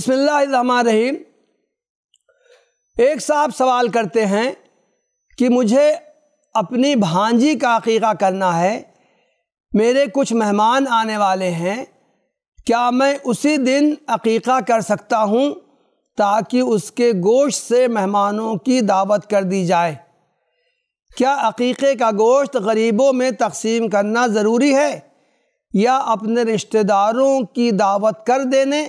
रही एक साहब सवाल करते हैं कि मुझे अपनी भांजी का अकीक़ा करना है मेरे कुछ मेहमान आने वाले हैं क्या मैं उसी दिन अकीक़ा कर सकता हूँ ताकि उसके गोश्त से मेहमानों की दावत कर दी जाए क्या अकीक़े का गोश्त गरीबों में तकसीम करना ज़रूरी है या अपने रिश्तेदारों की दावत कर देने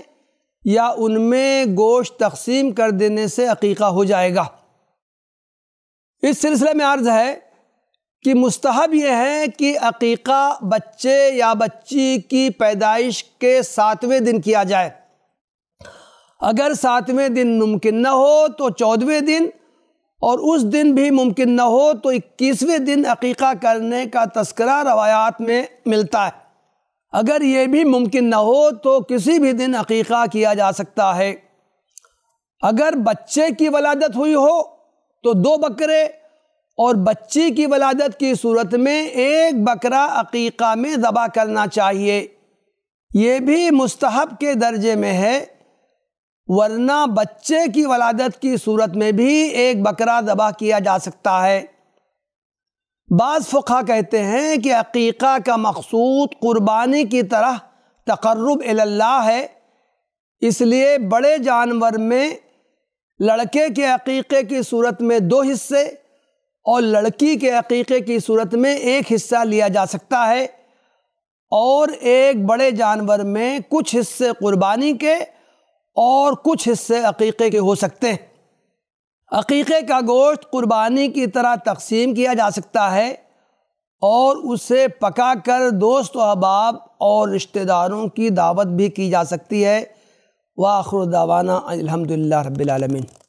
या उनमें गोश्त तकसीम कर देने से अकीका हो जाएगा इस सिलसिले में अर्ज़ है कि मुस्तहब यह है कि अकीका बच्चे या बच्ची की पैदाइश के सातवें दिन किया जाए अगर सातवें दिन मुमकिन न हो तो चौदहवें दिन और उस दिन भी मुमकिन न हो तो इक्कीसवें दिन अकीका करने का तस्करा रवायात में मिलता है अगर ये भी मुमकिन ना हो तो किसी भी दिन अकीक़ा किया जा सकता है अगर बच्चे की वलादत हुई हो तो दो बकरे और बच्ची की वलादत की सूरत में एक बकरा अकीक़ा में ज़बा करना चाहिए ये भी मुस्तहब के दर्जे में है वरना बच्चे की वलादत की सूरत में भी एक बकरा ज़बा किया जा सकता है बाज़ फ़ा कहते हैं कि अकीक़ा का मकसूद क़ुरबानी की तरह तकर्रब अल्लाह है इसलिए बड़े जानवर में लड़के के अकीक़े की सूरत में दो हिस्से और लड़की के अकीक़े की सूरत में एक हिस्सा लिया जा सकता है और एक बड़े जानवर में कुछ हिस्से क़ुरबानी के और कुछ हिस्से अकीक़े के हो सकते हैं अकीक़े का गोश्त कुर्बानी की तरह तकसीम किया जा सकता है और उसे पका कर दोस्त अहबाब और रिश्तेदारों की दावत भी की जा सकती है वाखुर दावाना अलहमदिल्ला रबालमिन